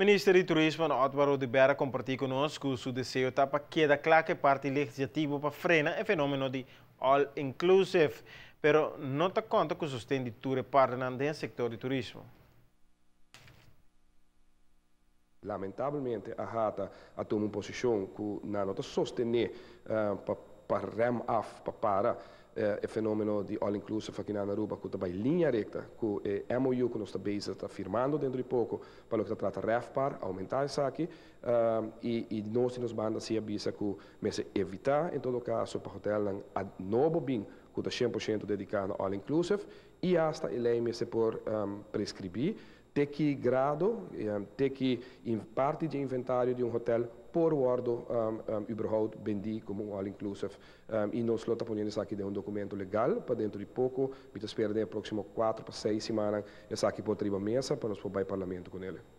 Ministro di Turismo Otbaro de Beira compartilha conosco o desejo de que a claque parte legislativa per frenare il fenomeno de all-inclusive, Però non está conto che o sustento de Ture para settore di turismo. Lamentabilmente, la Rata toma uma posição que não está sostenindo uh, eh, para parem af para o eh, fenômeno de all inclusive aqui na Aruba que também linha reta com o MOU que nós estamos firmando dentro de pouco para o que trata refpar aumentar isso aqui e, eh, e nós nos manda se avisa que mas evitar em todo caso para o hotel não a novo bem que está 100% dedicado ao all inclusive e esta ele me se por ehm, prescrever ter que grado, eh, ter que em parte de inventário de um hotel por ordo um, um, überhaupt bendi como all-inclusive. Um, e nós está isso aqui de um documento legal para dentro de pouco, me espera de próximo quatro para seis semanas, isso aqui por tribo mesa para nós para o parlamento com ele.